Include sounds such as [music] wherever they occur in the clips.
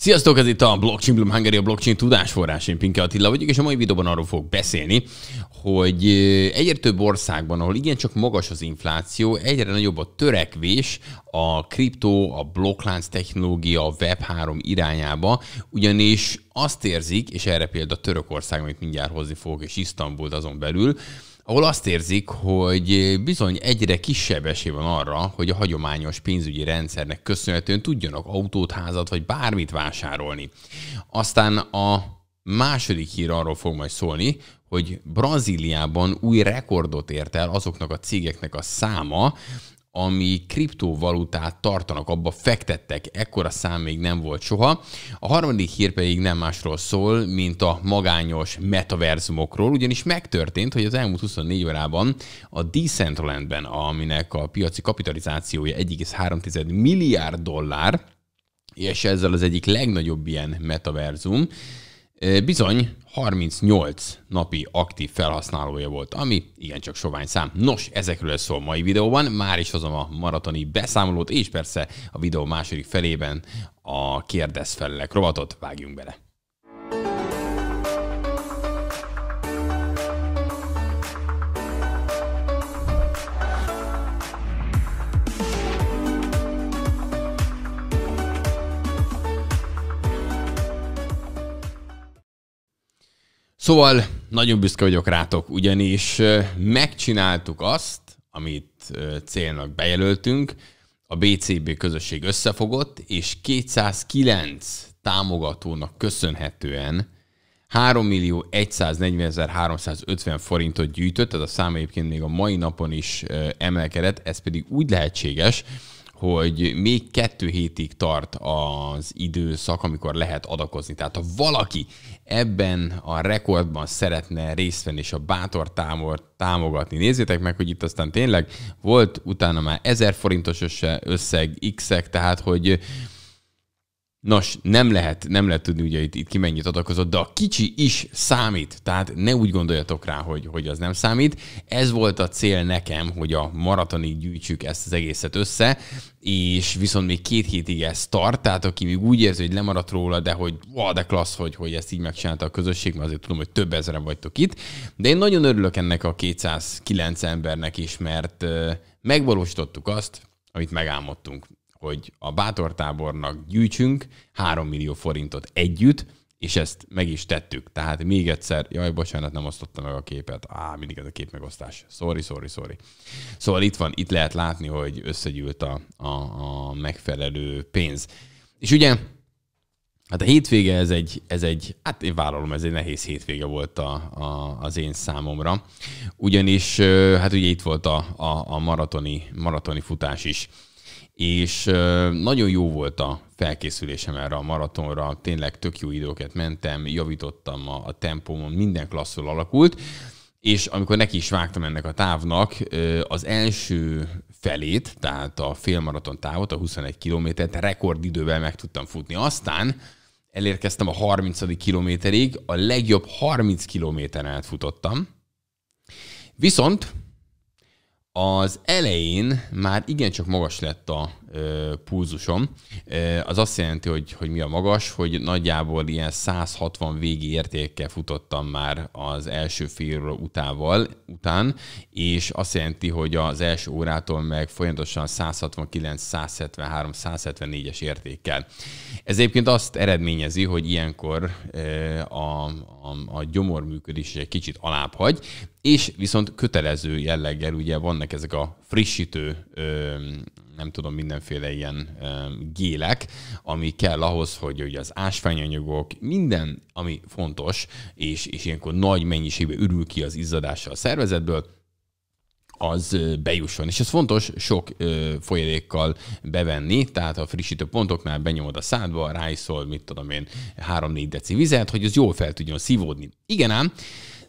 Sziasztok, ez itt a Blockchain Bloom Hungary, a blockchain tudásforrás. Én Pinke Attila vagyok, és a mai videóban arról fogok beszélni, hogy eh, egyre több országban, ahol igencsak magas az infláció, egyre nagyobb a törekvés a kriptó, a blokklánc technológia, a Web3 irányába, ugyanis azt érzik, és erre példa Törökország, amit mindjárt hozni fogok, és Isztambult azon belül, ahol azt érzik, hogy bizony egyre kisebb esély van arra, hogy a hagyományos pénzügyi rendszernek köszönhetően tudjanak autót, házat vagy bármit vásárolni. Aztán a második hír arról fog majd szólni, hogy Brazíliában új rekordot ért el azoknak a cégeknek a száma, ami kriptovalutát tartanak, abba fektettek. Ekkora szám még nem volt soha. A harmadik hír pedig nem másról szól, mint a magányos metaverzumokról, ugyanis megtörtént, hogy az elmúlt 24 órában a Decentralandben, aminek a piaci kapitalizációja 1,3 milliárd dollár, és ezzel az egyik legnagyobb ilyen metaverzum, Bizony, 38 napi aktív felhasználója volt, ami igencsak sovány szám. Nos, ezekről lesz szó a mai videóban, már is hozom a maratoni beszámolót, és persze a videó második felében a kérdezfelelek rovatot, vágjunk bele! Szóval nagyon büszke vagyok rátok, ugyanis megcsináltuk azt, amit célnak bejelöltünk, a BCB közösség összefogott, és 209 támogatónak köszönhetően 3 millió 350 forintot gyűjtött, ez a szám egyébként még a mai napon is emelkedett, ez pedig úgy lehetséges, hogy még kettő hétig tart az időszak, amikor lehet adakozni. Tehát ha valaki ebben a rekordban szeretne részt venni és a bátor támort támogatni, nézzétek meg, hogy itt aztán tényleg volt utána már 1000 forintos összeg, x tehát hogy Nos, nem lehet, nem lehet tudni, ugye itt, itt ki mennyit adakozott, de a kicsi is számít. Tehát ne úgy gondoljatok rá, hogy, hogy az nem számít. Ez volt a cél nekem, hogy a maratonig gyűjtsük ezt az egészet össze, és viszont még két hétig ez tart, tehát aki még úgy érzi, hogy lemaradt róla, de hogy ó, de klassz, hogy, hogy ezt így megcsinálta a közösség, mert azért tudom, hogy több ezeren vagytok itt. De én nagyon örülök ennek a 209 embernek is, mert megvalósítottuk azt, amit megálmodtunk hogy a bátortábornak gyűjtsünk 3 millió forintot együtt, és ezt meg is tettük. Tehát még egyszer, jaj, bocsánat, nem osztottam meg a képet. Á, mindig ez a kép megosztás Sorry, sorry, sorry. Szóval itt van, itt lehet látni, hogy összegyűlt a, a, a megfelelő pénz. És ugye, hát a hétvége ez egy, ez egy hát én vállalom, ez egy nehéz hétvége volt a, a, az én számomra. Ugyanis, hát ugye itt volt a, a, a maratoni, maratoni futás is és nagyon jó volt a felkészülésem erre a maratonra, tényleg tök jó időket mentem, javítottam a, a tempómon, minden klasszul alakult, és amikor neki is vágtam ennek a távnak, az első felét, tehát a félmaraton távot, a 21 kilométert rekordidővel meg tudtam futni. Aztán elérkeztem a 30. kilométerig, a legjobb 30 kilométeren futottam. Viszont az elején már igencsak magas lett a pulzusom, az azt jelenti, hogy, hogy mi a magas, hogy nagyjából ilyen 160 végi értékkel futottam már az első fél utával, után, és azt jelenti, hogy az első órától meg folyamatosan 169, 173, 174-es értékkel. Ez egyébként azt eredményezi, hogy ilyenkor a, a, a gyomor egy kicsit alább hagy, és viszont kötelező jelleggel ugye vannak ezek a frissítő nem tudom, mindenféle ilyen gélek, ami kell ahhoz, hogy ugye az ásványanyagok, minden, ami fontos, és, és ilyenkor nagy mennyiségbe ürül ki az izzadása a szervezetből, az bejusson. És ez fontos sok ö, folyadékkal bevenni, tehát a frissítő pontoknál benyomod a szádba, rájszol, mit tudom én, 3-4 deci vizet, hogy az jól fel tudjon szívódni. Igen ám,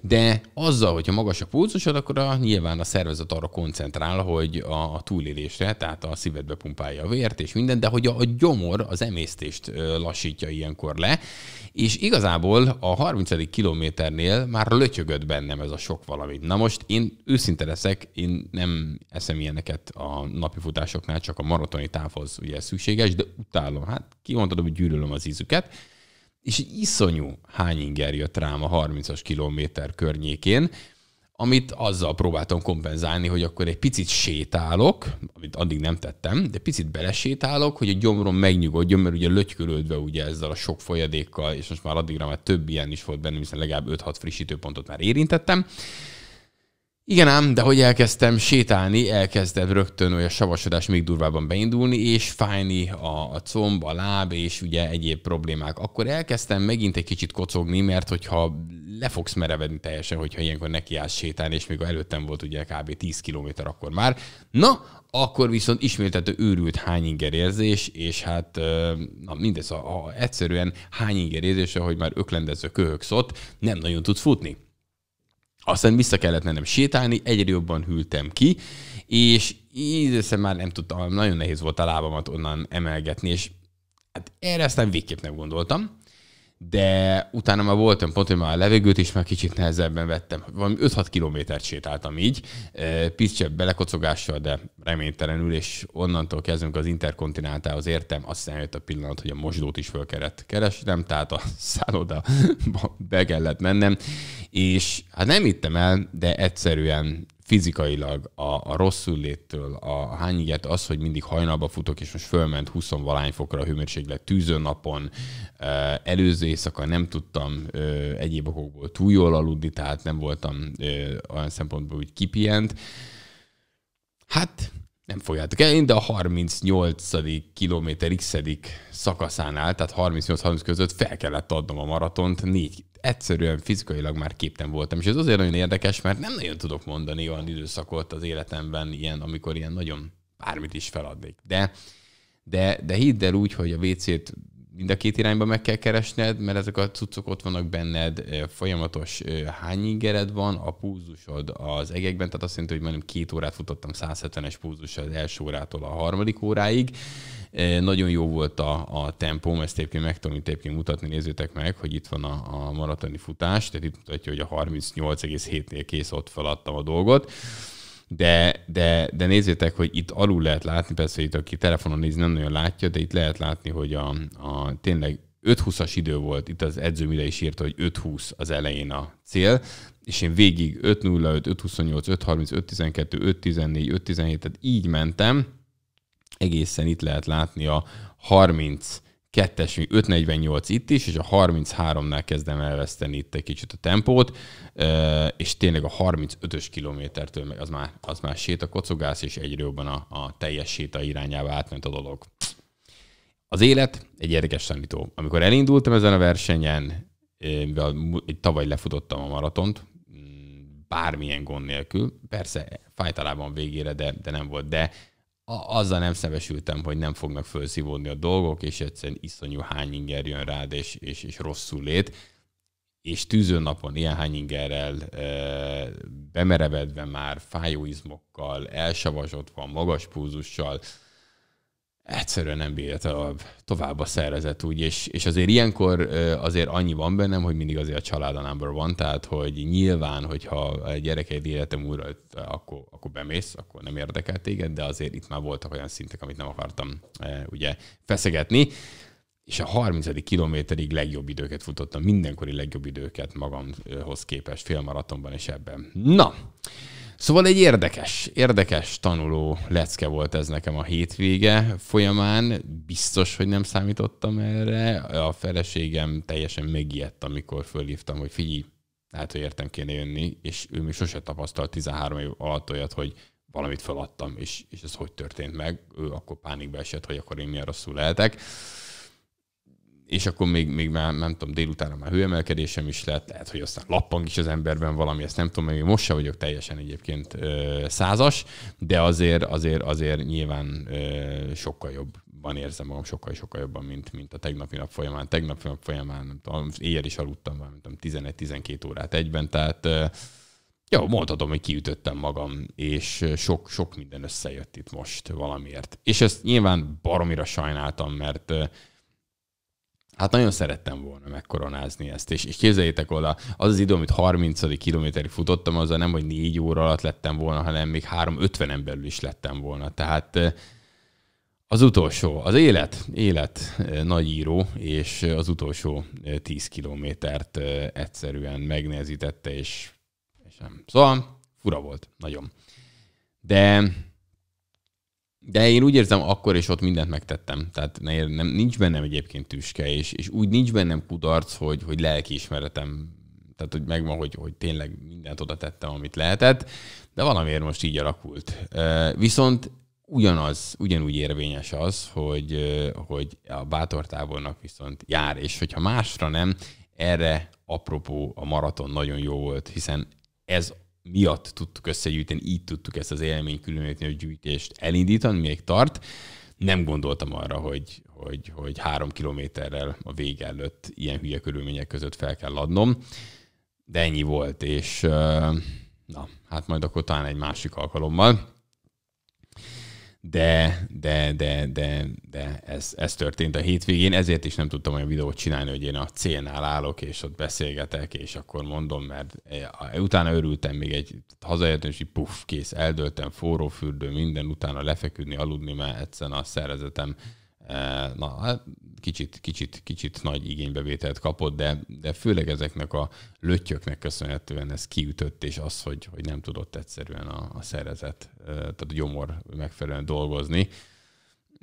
de azzal, hogyha magas a pulzusod, akkor a, nyilván a szervezet arra koncentrál, hogy a, a túlélésre, tehát a szívedbe pumpálja a vért és minden, de hogy a, a gyomor az emésztést lassítja ilyenkor le, és igazából a 30. kilométernél már lötyögött bennem ez a sok valami. Na most én őszinte leszek, én nem eszem ilyeneket a napi futásoknál, csak a maratoni távhoz ugye szükséges, de utálom. Hát kimondhatom, hogy gyűlölöm az ízüket, és egy iszonyú inger jött rám a 30-as kilométer környékén, amit azzal próbáltam kompenzálni, hogy akkor egy picit sétálok, amit addig nem tettem, de picit belesétálok, hogy a gyomrom megnyugodjon, mert ugye lötykölődve ugye ezzel a sok folyadékkal, és most már addigra már több ilyen is volt bennem, hiszen legalább 5-6 frissítőpontot már érintettem, igen ám, de hogy elkezdtem sétálni, elkezdett rögtön olyan savasodás még durvábban beindulni, és fájni a, a comb, a láb, és ugye egyéb problémák. Akkor elkezdtem megint egy kicsit kocogni, mert hogyha le fogsz merevedni teljesen, hogyha ilyenkor állsz sétálni, és még előttem volt ugye kb. 10 km akkor már, na, akkor viszont ismételtő őrült hányinger érzés, és hát na, mindez a, a, egyszerűen hányinger érzés, ahogy már öklendező köhögsz ott, nem nagyon tudsz futni. Aztán vissza kellett mennem sétálni, egyre jobban hűltem ki, és ízesem már nem tudtam, nagyon nehéz volt a lábamat onnan emelgetni, és hát erre aztán végképp nem gondoltam de utána már volt olyan pont, hogy már a levegőt is már kicsit nehezebben vettem. Valami 5-6 kilométert sétáltam így, piszcsebb belekocogással, de reménytelenül, és onnantól kezdünk az interkontinentához értem, aztán jött a pillanat, hogy a mosdót is föl kellett keresnem, tehát a [laughs] szálloda be kellett mennem, és hát nem ittem el, de egyszerűen fizikailag a, a rosszul léttől, a hányiget, az, hogy mindig hajnalba futok, és most fölment 20 valány fokra a hőmérséklet tűzön napon, e, előző éjszaka nem tudtam e, egyéb okokból túl jól aludni, tehát nem voltam e, olyan szempontból úgy kipient. Hát nem fogjátok el, de a 38. kilométer x szakaszánál, tehát 38-30 között fel kellett adnom a maratont 4 egyszerűen fizikailag már képtem voltam. És ez azért nagyon érdekes, mert nem nagyon tudok mondani olyan időszakot az életemben, ilyen, amikor ilyen nagyon bármit is feladnék. De, de, de hidd el úgy, hogy a WC-t mind a két irányba meg kell keresned, mert ezek a cuccok ott vannak benned, folyamatos hányingered van, a púzusod az egekben, tehát azt jelenti, hogy majdnem két órát futottam 170-es pulzussal az első órától a harmadik óráig, E, nagyon jó volt a, a tempóm, ezt egyébként meg tudom egyébként mutatni, nézzétek meg, hogy itt van a, a maratoni futás, tehát itt mutatja, hogy a 38,7-nél kész ott feladtam a dolgot de, de, de nézzétek, hogy itt alul lehet látni, persze itt aki telefonon néz, nem nagyon látja, de itt lehet látni, hogy a, a tényleg 5-20-as idő volt, itt az edzőm ide is írta, hogy 5-20 az elején a cél, és én végig 5-05, 5-28, 5-30, 5-12, 5-14, 5-17, tehát így mentem, egészen itt lehet látni a 30 kettes, 5.48 itt is, és a 33-nál kezdem elveszteni itt egy kicsit a tempót, és tényleg a 35-ös kilométertől meg az már, az már séta kocogás, és egyre jobban a, a teljes séta irányába átment a dolog. Az élet egy érdekes tanító. Amikor elindultam ezen a versenyen, tavaly lefutottam a maratont, mm, bármilyen gond nélkül, persze fájtalában végére, de, de nem volt, de a, azzal nem szembesültem, hogy nem fognak felszívódni a dolgok, és egyszerűen iszonyú hány inger jön rád, és, és, és rosszul lét. És tűző napon ilyen hány ingerrel e, bemerevedve már, fájó izmokkal, elsavazsodva, magas púzussal, egyszerűen nem bírja tovább, tovább a szervezet úgy, és, és azért ilyenkor azért annyi van bennem, hogy mindig azért a család a number one, tehát hogy nyilván, hogyha a gyerekeid életem újra, akkor, akkor bemész, akkor nem érdekel téged, de azért itt már voltak olyan szintek, amit nem akartam ugye feszegetni és a 30. kilométerig legjobb időket futottam, mindenkori legjobb időket magamhoz képest félmaratonban és ebben. Na, Szóval egy érdekes, érdekes tanuló lecke volt ez nekem a hétvége folyamán. Biztos, hogy nem számítottam erre. A feleségem teljesen megijedt, amikor fölhívtam, hogy figyelj, lehet, hogy értem kéne jönni, és ő még sose tapasztalt 13 év alatt olyat, hogy valamit feladtam, és, és ez hogy történt meg, ő akkor pánikba esett, hogy akkor én milyen rosszul lehetek és akkor még, még már, nem tudom, délutánra már hőemelkedésem is lett, lehet, hogy aztán lappang is az emberben valami, ezt nem tudom, mert most sem vagyok teljesen egyébként ö, százas, de azért, azért, azért nyilván ö, sokkal jobb van érzem magam sokkal, sokkal jobban, mint, mint a tegnapi nap folyamán. Tegnapi nap folyamán, nem tudom, éjjel is aludtam, nem tudom, 11-12 órát egyben, tehát ö, jó, mondhatom, hogy kiütöttem magam, és sok, sok minden összejött itt most valamiért. És ezt nyilván baromira sajnáltam, mert Hát nagyon szerettem volna megkoronázni ezt, és, és képzeljétek oda, az az idő, amit 30. kilométerig futottam, az nem, hogy négy óra alatt lettem volna, hanem még 3.50-en belül is lettem volna. Tehát eh, az utolsó, az élet, élet eh, nagy író, és eh, az utolsó 10 kilométert egyszerűen megnehezítette, és, és nem. Szóval fura volt, nagyon. De de én úgy érzem, akkor és ott mindent megtettem. Tehát nem, nincs bennem egyébként tüske, és, és úgy nincs bennem kudarc, hogy, hogy lelkiismeretem. Tehát, hogy megvan, hogy, hogy tényleg mindent oda tettem, amit lehetett, de valamiért most így alakult. Viszont ugyanaz, ugyanúgy érvényes az, hogy, hogy a bátor távolnak viszont jár, és hogyha másra nem, erre apropó a maraton nagyon jó volt, hiszen ez miatt tudtuk összegyűjteni, így tudtuk ezt az élmény különítő gyűjtést elindítani, még tart. Nem gondoltam arra, hogy, hogy, hogy három kilométerrel a vége előtt ilyen hülye körülmények között fel kell adnom, de ennyi volt, és na, hát majd akkor talán egy másik alkalommal de, de, de, de, de ez, ez történt a hétvégén, ezért is nem tudtam olyan videót csinálni, hogy én a célnál állok, és ott beszélgetek, és akkor mondom, mert e, utána örültem még egy hazajöttem, és így puff, kész, eldöltem, forró fürdő, minden, utána lefeküdni, aludni, mert egyszerűen a szervezetem Eh, na, hát kicsit, kicsit, kicsit nagy igénybevételt kapott, de, de főleg ezeknek a lötyöknek köszönhetően ez kiütött, és az, hogy, hogy nem tudott egyszerűen a, a szerezet, eh, tehát a gyomor megfelelően dolgozni.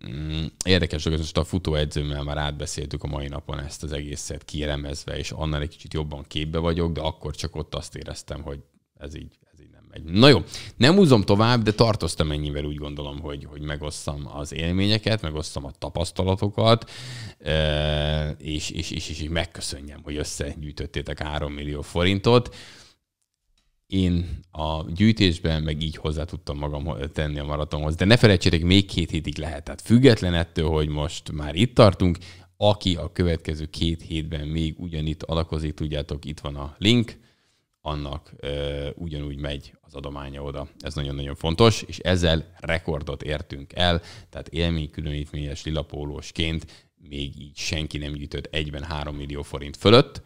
Mm, érdekes, hogy most a futóedzőmmel már átbeszéltük a mai napon ezt az egészet kieremezve, és annál egy kicsit jobban képbe vagyok, de akkor csak ott azt éreztem, hogy ez így, Na jó, nem húzom tovább, de tartoztam ennyivel úgy gondolom, hogy, hogy megosszam az élményeket, megosszam a tapasztalatokat, e, és, és, és, és, és megköszönjem, hogy összegyűjtöttétek 3 millió forintot. Én a gyűjtésben meg így hozzá tudtam magam tenni a maratonhoz, de ne felejtsétek, még két hétig lehet. Tehát független ettől, hogy most már itt tartunk, aki a következő két hétben még ugyanitt alakozik, tudjátok, itt van a link, annak ö, ugyanúgy megy az adománya oda. Ez nagyon-nagyon fontos, és ezzel rekordot értünk el, tehát élmény különítményes lilapólósként még így senki nem gyűjtött egyben 3 millió forint fölött,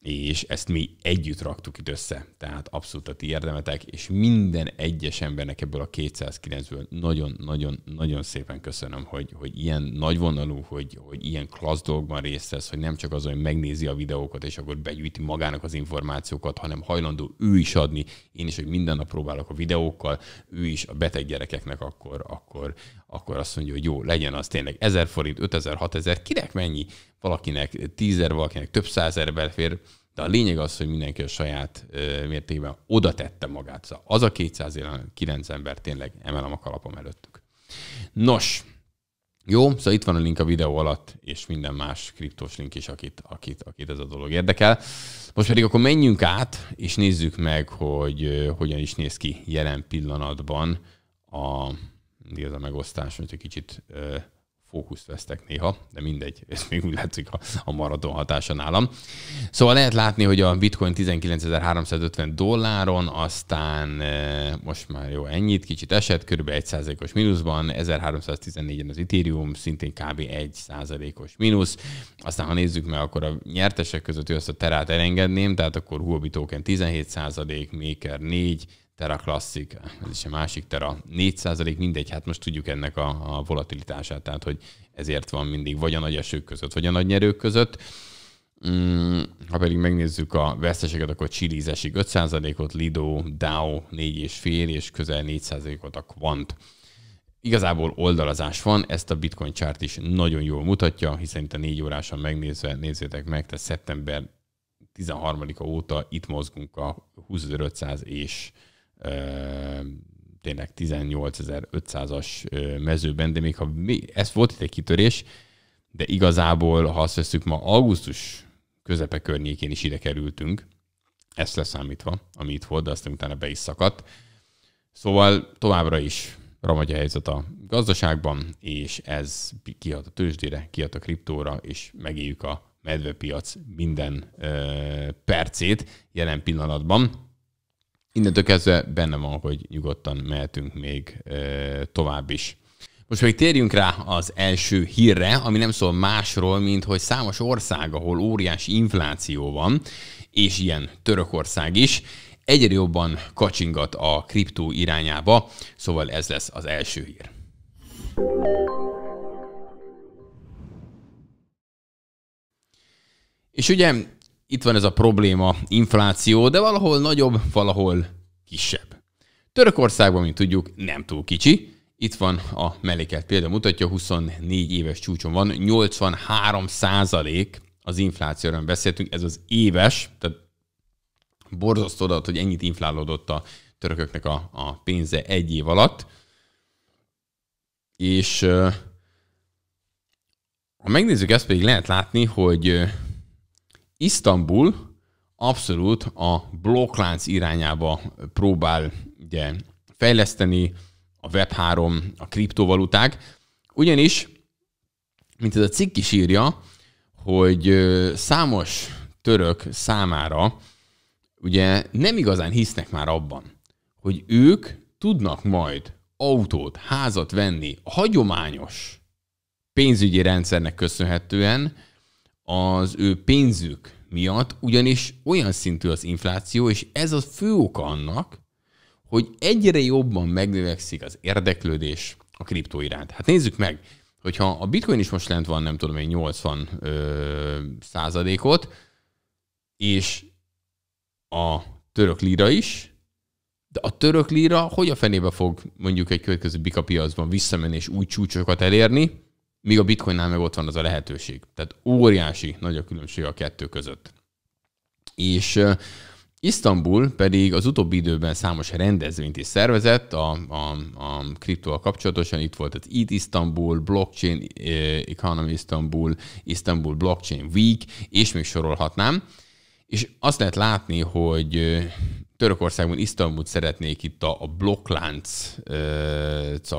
és ezt mi együtt raktuk itt össze, tehát abszolút a ti érdemetek, és minden egyes embernek ebből a 209-ből nagyon-nagyon-nagyon szépen köszönöm, hogy, hogy ilyen nagyvonalú, hogy, hogy ilyen klassz dolgokban részt vesz, hogy nem csak az, hogy megnézi a videókat, és akkor begyűjti magának az információkat, hanem hajlandó ő is adni, én is, hogy minden nap próbálok a videókkal, ő is a beteg gyerekeknek akkor, akkor, akkor azt mondja, hogy jó, legyen az tényleg 1000 forint, 5000, 6000, kinek mennyi, valakinek 10 valakinek több százer belfér, de a lényeg az, hogy mindenki a saját mértékben oda tette magát. Szóval az a 200 élen, 9 ember tényleg emelem a kalapom előttük. Nos, jó, szóval itt van a link a videó alatt, és minden más kriptos link is, akit, akit, akit ez a dolog érdekel. Most pedig akkor menjünk át, és nézzük meg, hogy hogyan is néz ki jelen pillanatban a, a megosztás, hogy egy kicsit fókuszt vesztek néha, de mindegy, ez még úgy látszik a, a maraton hatása nálam. Szóval lehet látni, hogy a bitcoin 19.350 dolláron, aztán most már jó ennyit, kicsit esett, kb. 1%-os mínuszban, 1314-en az Ethereum, szintén kb. 1%-os mínusz. Aztán ha nézzük meg, akkor a nyertesek között ő azt a terát elengedném, tehát akkor Huobi token 17%, Maker 4, Terra Classic, ez is a másik Terra, 4% mindegy, hát most tudjuk ennek a, a volatilitását, tehát hogy ezért van mindig vagy a nagy esők között, vagy a nagy nyerők között. Mm, ha pedig megnézzük a veszteseket, akkor Chili's esik 5%-ot, Lido, Dow 4,5 és közel 4%-ot a Quant. Igazából oldalazás van, ezt a Bitcoin chart is nagyon jól mutatja, hiszen itt a négy órásan megnézve, nézzétek meg, tehát szeptember 13-a óta itt mozgunk a 2500 és tényleg 18.500-as mezőben, de még ha ez volt itt egy kitörés, de igazából, ha azt veszük, ma augusztus közepe környékén is ide kerültünk, ezt leszámítva, ami itt volt, de aztán utána be is szakadt. Szóval továbbra is ramagy a helyzet a gazdaságban, és ez kihat a tőzsdére, kihat a kriptóra, és megéljük a medvepiac minden ö, percét jelen pillanatban innentől kezdve benne van, hogy nyugodtan mehetünk még tovább is. Most még térjünk rá az első hírre, ami nem szól másról, mint hogy számos ország, ahol óriási infláció van, és ilyen Törökország is, egyre jobban kacsingat a kriptó irányába, szóval ez lesz az első hír. És ugye itt van ez a probléma, infláció, de valahol nagyobb, valahol kisebb. Törökországban, mint tudjuk, nem túl kicsi. Itt van a melléket példa mutatja, 24 éves csúcson van, 83 százalék az inflációról beszéltünk, ez az éves, tehát borzasztó adat, hogy ennyit inflálódott a törököknek a, a pénze egy év alatt. És ha megnézzük ezt, pedig lehet látni, hogy Isztambul abszolút a blokklánc irányába próbál ugye, fejleszteni a Web3, a kriptovaluták, ugyanis, mint ez a cikk is írja, hogy számos török számára ugye nem igazán hisznek már abban, hogy ők tudnak majd autót, házat venni a hagyományos pénzügyi rendszernek köszönhetően, az ő pénzük miatt, ugyanis olyan szintű az infláció, és ez a fő oka annak, hogy egyre jobban megnövekszik az érdeklődés a kriptó iránt. Hát nézzük meg, hogyha a bitcoin is most lent van, nem tudom egy 80 ö, századékot, és a török lira is, de a török lira hogy a fenébe fog mondjuk egy következő bika piacban visszamenni és új csúcsokat elérni, míg a bitcoinnál meg ott van az a lehetőség. Tehát óriási nagy a különbség a kettő között. És Isztambul pedig az utóbbi időben számos rendezvényt is szervezett a, a, a kriptóval kapcsolatosan. Itt volt az Eat Istanbul, Blockchain Economy Istanbul, Istanbul Blockchain Week, és még sorolhatnám. És azt lehet látni, hogy Törökországban Isztambult szeretnék itt a, a blokklánc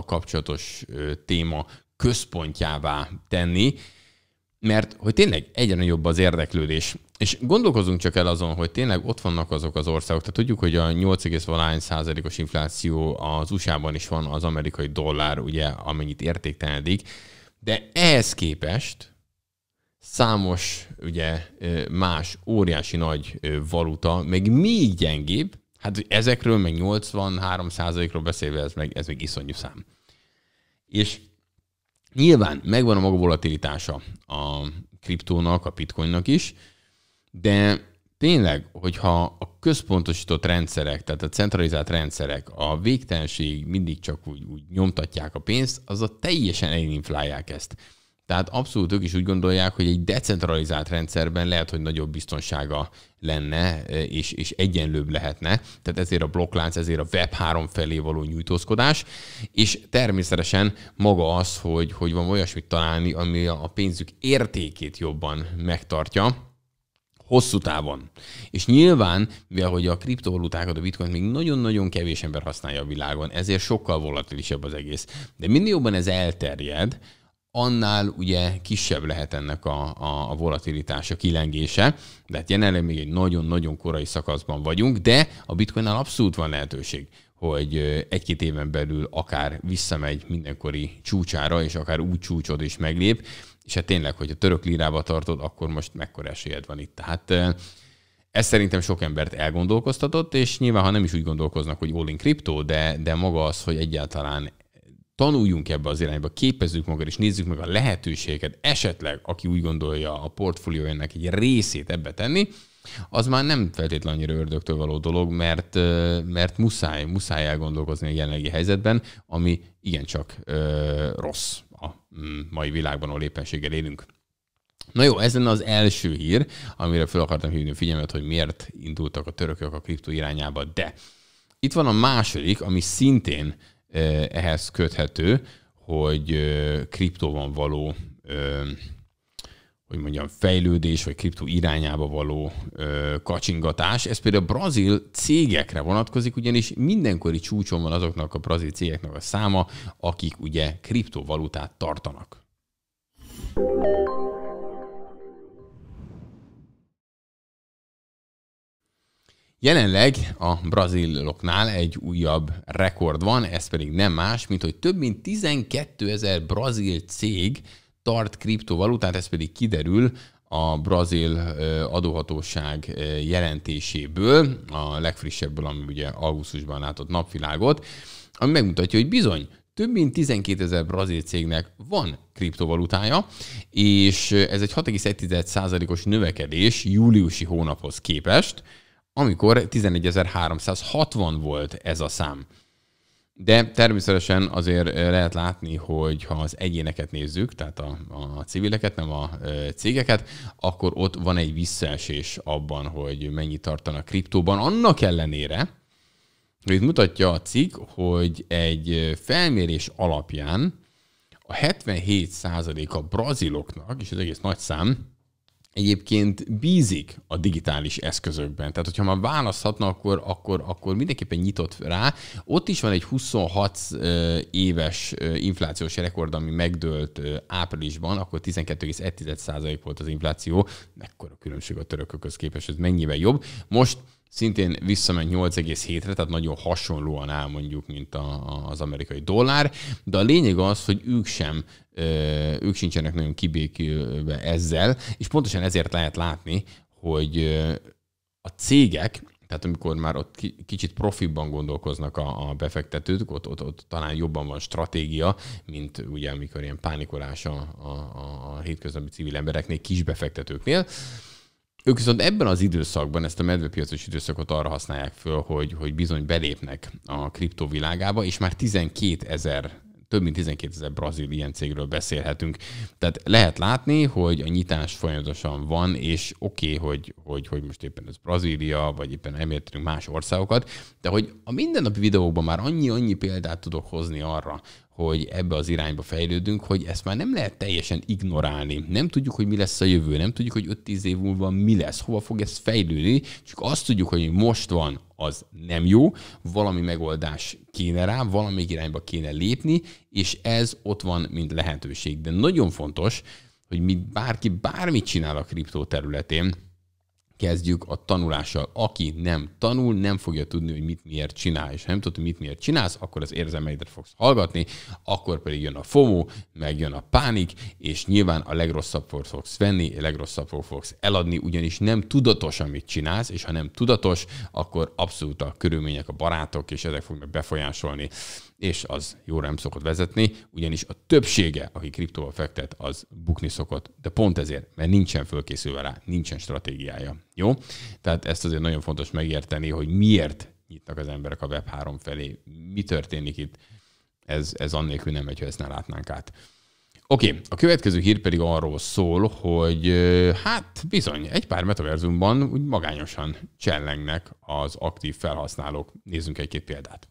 kapcsolatos téma központjává tenni, mert hogy tényleg egyre nagyobb az érdeklődés. És gondolkozunk csak el azon, hogy tényleg ott vannak azok az országok. Tehát tudjuk, hogy a 8, százalékos infláció az USA-ban is van, az amerikai dollár, ugye, amennyit értéktelenedik. De ehhez képest számos, ugye, más óriási nagy valuta, meg még gyengébb, hát ezekről meg 83 ról beszélve, ez, meg, ez még iszonyú szám. És Nyilván megvan a maga volatilitása a kriptónak, a bitcoinnak is, de tényleg, hogyha a központosított rendszerek, tehát a centralizált rendszerek a végtelenség mindig csak úgy, úgy nyomtatják a pénzt, az a teljesen elinflálják ezt. Tehát abszolút ők is úgy gondolják, hogy egy decentralizált rendszerben lehet, hogy nagyobb biztonsága lenne, e, és, és egyenlőbb lehetne. Tehát ezért a blokklánc, ezért a Web3 felé való nyújtózkodás, és természetesen maga az, hogy, hogy van olyasmit találni, ami a pénzük értékét jobban megtartja, hosszú távon. És nyilván, mivel hogy a kriptovalutákat, a Bitcoin még nagyon-nagyon kevés ember használja a világon, ezért sokkal volatilisebb az egész. De minél jobban ez elterjed, annál ugye kisebb lehet ennek a, a, a volatilitása, kilengése, de hát jelenleg még egy nagyon-nagyon korai szakaszban vagyunk, de a bitcoinnál abszolút van lehetőség, hogy egy-két éven belül akár visszamegy mindenkori csúcsára, és akár úgy csúcsod is meglép, és hát tényleg, hogy a török lírába tartod, akkor most mekkora esélyed van itt. Tehát ez szerintem sok embert elgondolkoztatott, és nyilván, ha nem is úgy gondolkoznak, hogy all in kriptó, de, de maga az, hogy egyáltalán tanuljunk ebbe az irányba, képezzük magad, és nézzük meg a lehetőséget, esetleg, aki úgy gondolja a portfóliójának egy részét ebbe tenni, az már nem feltétlenül annyira ördögtől való dolog, mert, mert muszáj, muszáj elgondolkozni a jelenlegi helyzetben, ami igencsak ö, rossz a mm, mai világban, ahol éppenséggel élünk. Na jó, ez lenne az első hír, amire fel akartam hívni a figyelmet, hogy miért indultak a törökök a kriptó irányába, de itt van a második, ami szintén ehhez köthető, hogy kriptóban való hogy mondjam, fejlődés, vagy kriptó irányába való kacsingatás. Ez például a brazil cégekre vonatkozik, ugyanis mindenkori csúcson van azoknak a brazil cégeknek a száma, akik ugye kriptovalutát tartanak. Jelenleg a braziloknál egy újabb rekord van, ez pedig nem más, mint hogy több mint 12 ezer brazil cég tart kriptovalutát, ez pedig kiderül a brazil adóhatóság jelentéséből, a legfrissebből, ami ugye augusztusban látott napvilágot, ami megmutatja, hogy bizony több mint 12 ezer brazil cégnek van kriptovalutája, és ez egy 6,1%-os növekedés júliusi hónaphoz képest, amikor 11.360 volt ez a szám. De természetesen azért lehet látni, hogy ha az egyéneket nézzük, tehát a, a civileket, nem a cégeket, akkor ott van egy visszaesés abban, hogy mennyit tartanak kriptóban. Annak ellenére, hogy itt mutatja a cikk, hogy egy felmérés alapján a 77% a braziloknak, és ez egész nagy szám, egyébként bízik a digitális eszközökben. Tehát, hogyha már választhatna, akkor, akkor, akkor mindenképpen nyitott rá. Ott is van egy 26 eh, éves eh, inflációs rekord, ami megdőlt eh, áprilisban, akkor 12,1% volt az infláció. Mekkora különbség a törökökhöz képest, ez mennyivel jobb. Most szintén visszament 8,7-re, tehát nagyon hasonlóan áll mondjuk, mint a, a, az amerikai dollár, de a lényeg az, hogy ők sem, ők sincsenek nagyon kibékülve ezzel, és pontosan ezért lehet látni, hogy a cégek, tehát amikor már ott kicsit profibban gondolkoznak a, a befektetők, ott, ott, ott talán jobban van stratégia, mint ugye amikor ilyen pánikolás a, a, a hétköznapi civil embereknél, kis befektetőknél, ők viszont ebben az időszakban ezt a medvepiacos időszakot arra használják föl, hogy, hogy bizony belépnek a kriptovilágába, és már 12 ezer több mint 12 ezer brazil ilyen cégről beszélhetünk. Tehát lehet látni, hogy a nyitás folyamatosan van, és oké, okay, hogy, hogy, hogy most éppen ez Brazília, vagy éppen említettünk más országokat, de hogy a mindennapi videókban már annyi-annyi példát tudok hozni arra, hogy ebbe az irányba fejlődünk, hogy ezt már nem lehet teljesen ignorálni. Nem tudjuk, hogy mi lesz a jövő, nem tudjuk, hogy 5-10 év múlva mi lesz, hova fog ez fejlődni, csak azt tudjuk, hogy most van, az nem jó, valami megoldás kéne rá, valami irányba kéne lépni, és ez ott van, mint lehetőség. De nagyon fontos, hogy mi bárki bármit csinál a kriptó területén, kezdjük a tanulással. Aki nem tanul, nem fogja tudni, hogy mit miért csinál. És ha nem tudod, hogy mit miért csinálsz, akkor az érzelmeidre fogsz hallgatni, akkor pedig jön a FOMO, meg jön a pánik, és nyilván a legrosszabb fogsz venni, a legrosszabb fogsz eladni, ugyanis nem tudatos, amit csinálsz, és ha nem tudatos, akkor abszolút a körülmények, a barátok, és ezek fognak befolyásolni és az jóra nem szokott vezetni, ugyanis a többsége, aki kriptóval fektet, az bukni szokott, de pont ezért, mert nincsen fölkészülve rá, nincsen stratégiája. Jó? Tehát ezt azért nagyon fontos megérteni, hogy miért nyitnak az emberek a Web3 felé, mi történik itt, ez, ez annélkül nem megy, ha ezt ne látnánk át. Oké, okay, a következő hír pedig arról szól, hogy hát bizony, egy pár metaverzumban úgy magányosan csellengnek az aktív felhasználók. Nézzünk egy-két példát.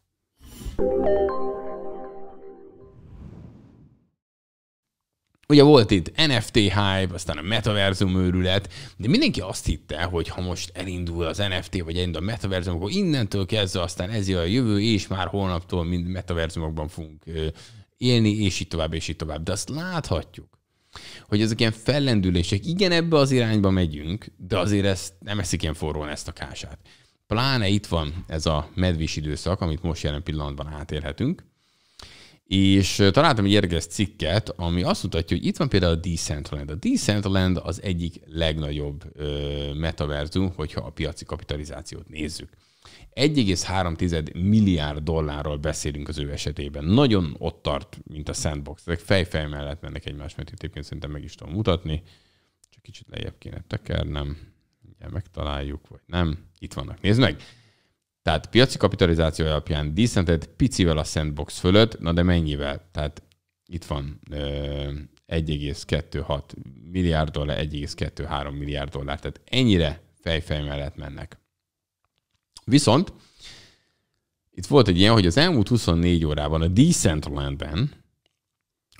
Ugye volt itt NFT hype, aztán a metaverzum őrület, de mindenki azt hitte, hogy ha most elindul az NFT, vagy elindul a metaverzum, akkor innentől kezdve aztán ez a jövő, és már holnaptól mind metaverzumokban fogunk élni, és így tovább, és így tovább. De azt láthatjuk, hogy ezek ilyen fellendülések, igen, ebbe az irányba megyünk, de azért ezt nem eszik ilyen forrón ezt a kását. Pláne itt van ez a medvis időszak, amit most jelen pillanatban átérhetünk. És találtam egy érdekes cikket, ami azt mutatja, hogy itt van például a Decentraland. A Decentraland az egyik legnagyobb metaverzum, hogyha a piaci kapitalizációt nézzük. 1,3 milliárd dollárról beszélünk az ő esetében. Nagyon ott tart, mint a sandbox. Ezek fejfej mellett mennek egymás, mert itt egyébként szerintem meg is tudom mutatni. Csak kicsit lejjebb kéne tekernem megtaláljuk, vagy nem. Itt vannak, nézd meg. Tehát piaci kapitalizáció alapján Decented picivel a sandbox fölött, na de mennyivel? Tehát itt van 1,26 milliárd dollár, 1,23 milliárd dollár, tehát ennyire fejfej mellett mennek. Viszont itt volt egy ilyen, hogy az elmúlt 24 órában a Decentralandben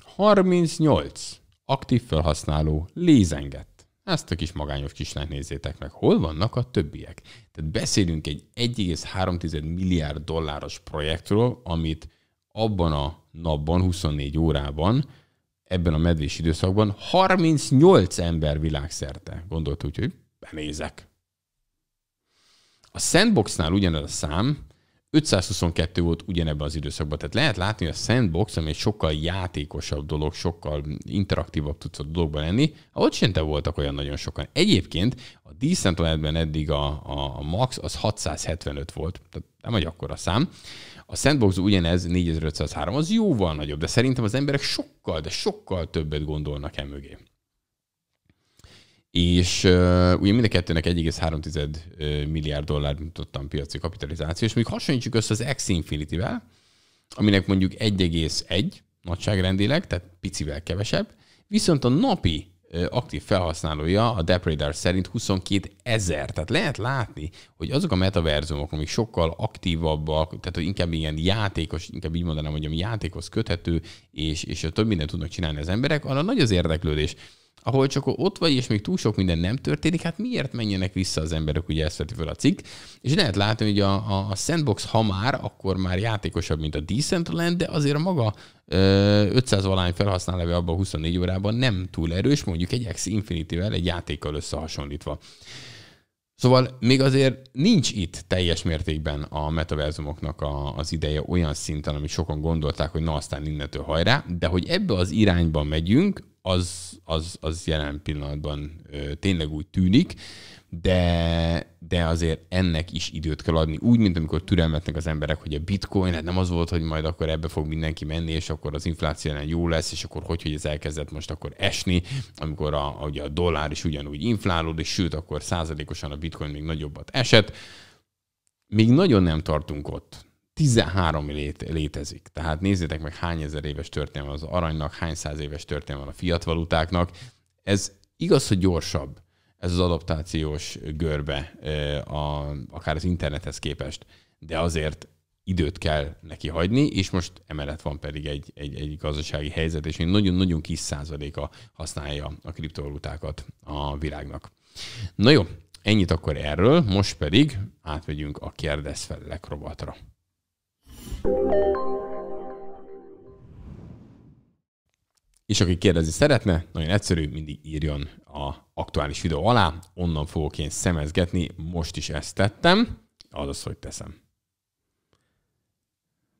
38 aktív felhasználó lézengett. Ezt a kis magányos kislányt nézzétek meg. Hol vannak a többiek? Tehát beszélünk egy 1,3 milliárd dolláros projektről, amit abban a napban, 24 órában, ebben a medvés időszakban 38 ember világszerte gondolt úgy, hogy benézek. A sandboxnál ugyanez a szám, 522 volt ugyanebben az időszakban. Tehát lehet látni, hogy a sandbox, ami egy sokkal játékosabb dolog, sokkal interaktívabb tudsz a dologban lenni, ott sem te voltak olyan nagyon sokan. Egyébként a decentraland eddig a, a, a max az 675 volt, tehát nem egy akkora szám. A sandbox ugyanez 4503, az jóval nagyobb, de szerintem az emberek sokkal, de sokkal többet gondolnak emögé. mögé és uh, ugye mind a kettőnek 1,3 milliárd dollár mutattam piaci kapitalizáció, és még hasonlítsuk össze az X-Infinity-vel, aminek mondjuk 1,1 nagyságrendileg, tehát picivel kevesebb, viszont a napi aktív felhasználója a Depredar szerint 22 ezer. Tehát lehet látni, hogy azok a metaverzumok, amik sokkal aktívabbak, tehát hogy inkább ilyen játékos, inkább így mondanám, hogy ami játékhoz köthető, és, és több mindent tudnak csinálni az emberek, arra nagy az érdeklődés ahol csak ott vagy, és még túl sok minden nem történik, hát miért menjenek vissza az emberek, ugye ezt veti fel a cikk. És lehet látni, hogy a, a, a Sandbox ha már, akkor már játékosabb, mint a Decentraland, de azért a maga ö, 500 valány felhasználója abban a 24 órában nem túl erős, mondjuk egy X Infinity-vel, egy játékkal összehasonlítva. Szóval még azért nincs itt teljes mértékben a metaverzumoknak a, az ideje olyan szinten, amit sokan gondolták, hogy na aztán innentől hajrá, de hogy ebbe az irányba megyünk, az, az, az jelen pillanatban ö, tényleg úgy tűnik, de, de azért ennek is időt kell adni. Úgy, mint amikor türelmetnek az emberek, hogy a bitcoin, hát nem az volt, hogy majd akkor ebbe fog mindenki menni, és akkor az infláció ellen jó lesz, és akkor hogy, hogy ez elkezdett most akkor esni, amikor a, ugye a dollár is ugyanúgy inflálódik, sőt, akkor százalékosan a bitcoin még nagyobbat esett. Még nagyon nem tartunk ott 13 lét létezik. Tehát nézzétek meg, hány ezer éves történelme az aranynak, hány száz éves történelme a fiat valutáknak. Ez igaz, hogy gyorsabb ez az adaptációs görbe, a, akár az internethez képest, de azért időt kell neki hagyni, és most emellett van pedig egy, egy, egy gazdasági helyzet, és nagyon-nagyon kis százaléka használja a kriptovalutákat a világnak. Na jó, ennyit akkor erről, most pedig átvegyünk a kérdezfelelek robotra. És aki kérdezni szeretne, nagyon egyszerű, mindig írjon a aktuális videó alá, onnan fogok én szemezgetni, most is ezt tettem, az hogy teszem.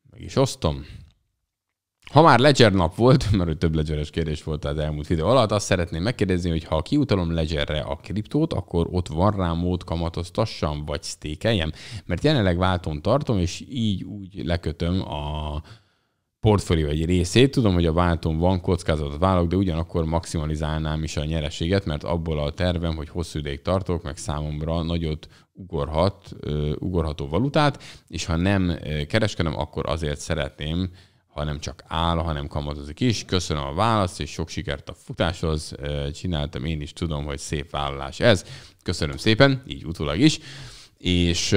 Meg is osztom. Ha már Ledger nap volt, [laughs] mert hogy több Ledgeres kérdés volt az elmúlt videó alatt, azt szeretném megkérdezni, hogy ha kiutalom Ledgerre a kriptót, akkor ott van rá mód kamatoztassam, vagy stékeljem? Mert jelenleg válton tartom, és így úgy lekötöm a portfólió egy részét. Tudom, hogy a válton van kockázatot válok, de ugyanakkor maximalizálnám is a nyereséget, mert abból a tervem, hogy hosszú ideig tartok, meg számomra nagyot ugorhat, ugorható valutát, és ha nem kereskedem, akkor azért szeretném hanem csak áll, hanem kamatozik is. Köszönöm a választ, és sok sikert a futáshoz. Csináltam, én is tudom, hogy szép vállalás ez. Köszönöm szépen, így utólag is. És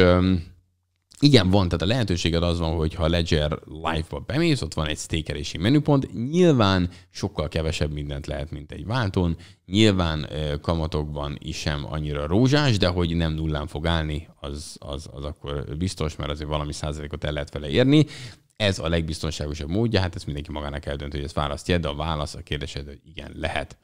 igen, van, tehát a lehetőséged az van, hogy ha Ledger Live-ba bemész, ott van egy stékelési menüpont, nyilván sokkal kevesebb mindent lehet, mint egy váltón, nyilván kamatokban is sem annyira rózsás, de hogy nem nullán fog állni, az, az, az akkor biztos, mert azért valami százalékot el lehet vele érni, ez a legbiztonságosabb módja, hát ezt mindenki magának eldönt, hogy ezt választja, de a válasz a kérdésed, hogy igen, lehet.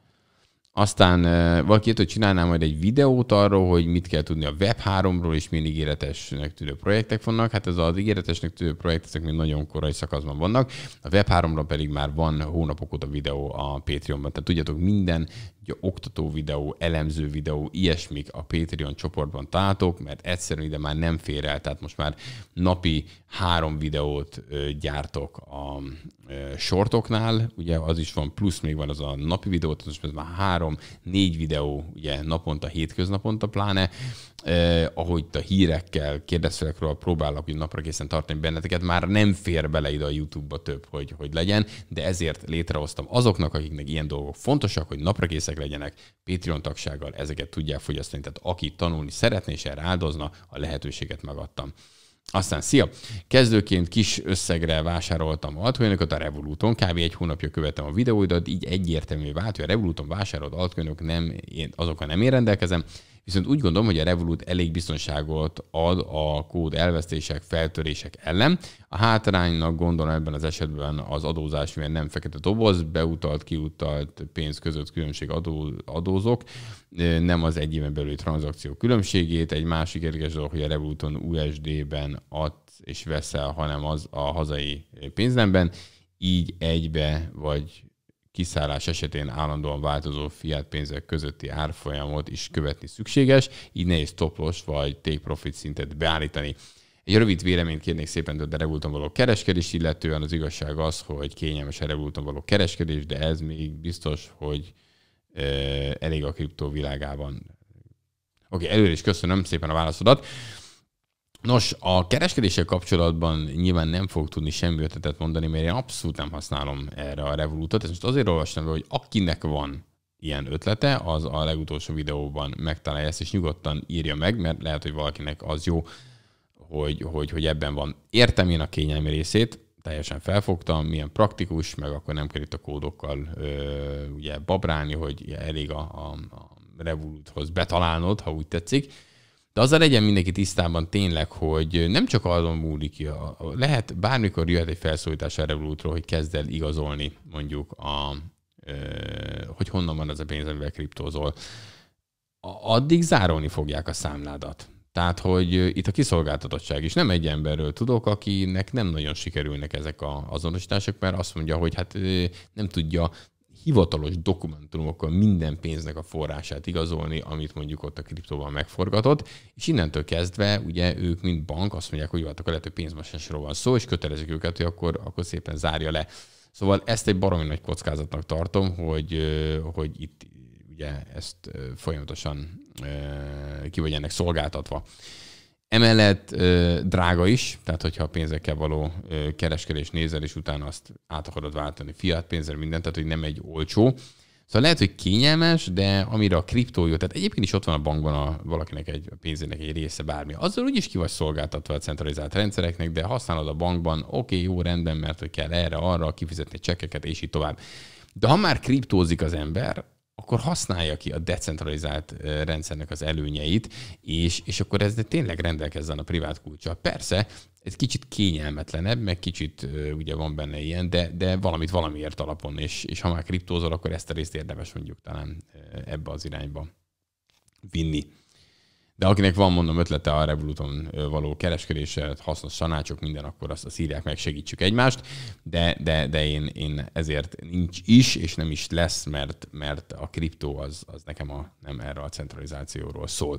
Aztán valaki jött, hogy csinálnám majd egy videót arról, hogy mit kell tudni a Web3-ról, és milyen ígéretesnek tűnő projektek vannak. Hát ez az ígéretesnek tűnő projekt, ezek még nagyon korai szakaszban vannak. A Web3-ról pedig már van hónapok óta videó a Patreonban. Tehát tudjátok, minden ugye oktató videó, elemző videó, ilyesmik a Patreon csoportban találtok, mert egyszerűen ide már nem fér el, tehát most már napi három videót gyártok a sortoknál, ugye az is van, plusz még van az a napi videó, tehát most már három, négy videó, ugye naponta, hétköznaponta pláne, eh, ahogy a hírekkel, kérdezfelekről próbálok hogy napra készen tartani benneteket, már nem fér bele ide a YouTube-ba több, hogy, hogy legyen, de ezért létrehoztam azoknak, akiknek ilyen dolgok fontosak, hogy napra készek legyenek, Patreon tagsággal ezeket tudják fogyasztani, tehát aki tanulni szeretné és erre áldozna, a lehetőséget megadtam. Aztán szia! Kezdőként kis összegre vásároltam altcoinokat a Revoluton, kb. egy hónapja követem a videóidat, így egyértelmű vált, hogy a Revoluton vásárolt altcoinok nem, én azokkal nem én rendelkezem, Viszont úgy gondolom, hogy a Revolut elég biztonságot ad a kód elvesztések, feltörések ellen. A hátránynak gondolom ebben az esetben az adózás, mert nem fekete doboz, beutalt, kiutalt pénz között különbség adó, adózok, nem az egy éven belüli tranzakció különbségét. Egy másik érdekes dolog, hogy a Revoluton USD-ben ad és veszel, hanem az a hazai pénznemben, így egybe vagy kiszállás esetén állandóan változó fiat pénzek közötti árfolyamot is követni szükséges, így nehéz toplos vagy take profit szintet beállítani. Egy rövid véleményt kérnék szépen de a Revolton való kereskedés, illetően az igazság az, hogy kényelmes a Revolton való kereskedés, de ez még biztos, hogy elég a kriptó világában. Oké, okay, előre is köszönöm szépen a válaszodat. Nos, a kereskedéssel kapcsolatban nyilván nem fog tudni semmi ötletet mondani, mert én abszolút nem használom erre a Revolutot. Ezt most azért olvastam be, hogy akinek van ilyen ötlete, az a legutolsó videóban megtalálja ezt, és nyugodtan írja meg, mert lehet, hogy valakinek az jó, hogy, hogy, hogy ebben van. Értem én a kényelmi részét, teljesen felfogtam, milyen praktikus, meg akkor nem kell itt a kódokkal ö, ugye babrálni, hogy elég a, a, a Revoluthoz betalálnod, ha úgy tetszik de azzal legyen mindenki tisztában tényleg, hogy nem csak azon múlik ki, lehet bármikor jöhet egy felszólítás a Revolutról, hogy kezd el igazolni mondjuk a, hogy honnan van az a pénz, amivel kriptózol. Addig zárolni fogják a számládat. Tehát, hogy itt a kiszolgáltatottság is. Nem egy emberről tudok, akinek nem nagyon sikerülnek ezek a azonosítások, mert azt mondja, hogy hát nem tudja hivatalos dokumentumokkal minden pénznek a forrását igazolni, amit mondjuk ott a kriptóban megforgatott, és innentől kezdve ugye ők, mint bank azt mondják, hogy jó, hát akkor lehet, hogy pénzmosásról van szó, és kötelezik őket, hogy akkor, akkor szépen zárja le. Szóval ezt egy baromi nagy kockázatnak tartom, hogy, hogy itt ugye ezt folyamatosan ki vagy ennek szolgáltatva. Emellett ö, drága is, tehát hogyha a pénzekkel való ö, kereskedés nézel, és utána azt át akarod váltani fiat pénzre mindent, tehát hogy nem egy olcsó. Szóval lehet, hogy kényelmes, de amire a kriptó jó, tehát egyébként is ott van a bankban a, valakinek egy a pénzének egy része bármi. Azzal úgyis ki vagy szolgáltatva a centralizált rendszereknek, de használod a bankban, oké, okay, jó, rendben, mert hogy kell erre, arra kifizetni csekkeket, és így tovább. De ha már kriptózik az ember, akkor használja ki a decentralizált rendszernek az előnyeit, és, és akkor ez tényleg rendelkezzen a privát kulcsa. Persze, ez kicsit kényelmetlenebb, meg kicsit ugye van benne ilyen, de, de valamit valamiért alapon, és, és ha már kriptózol, akkor ezt a részt érdemes mondjuk talán ebbe az irányba vinni. De akinek van, mondom, ötlete a Revoluton való kereskedésre, hasznos tanácsok, minden, akkor azt, a szírják meg, segítsük egymást. De, de, de én, én ezért nincs is, és nem is lesz, mert, mert a kriptó az, az nekem a, nem erre a centralizációról szól.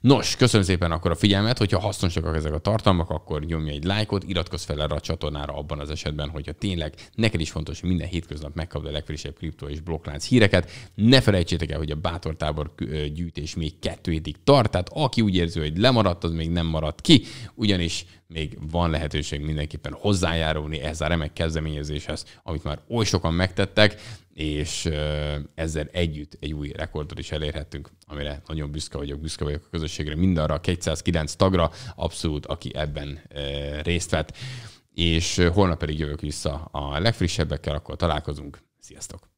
Nos, köszönöm szépen akkor a figyelmet, hogyha hasznosak ezek a tartalmak, akkor nyomj egy lájkot, iratkozz fel erre a csatornára abban az esetben, hogyha tényleg neked is fontos, hogy minden hétköznap megkapd a legfrissebb kriptó és blokklánc híreket. Ne felejtsétek el, hogy a bátor tábor gyűjtés még kettő hétig tart, tehát aki úgy érzi, hogy lemaradt, az még nem maradt ki, ugyanis még van lehetőség mindenképpen hozzájárulni ez a remek kezdeményezéshez, amit már oly sokan megtettek, és ezzel együtt egy új rekordot is elérhettünk, amire nagyon büszke vagyok, büszke vagyok a közösségre, mindarra a 209 tagra, abszolút, aki ebben részt vett, és holnap pedig jövök vissza a legfrissebbekkel, akkor találkozunk. Sziasztok!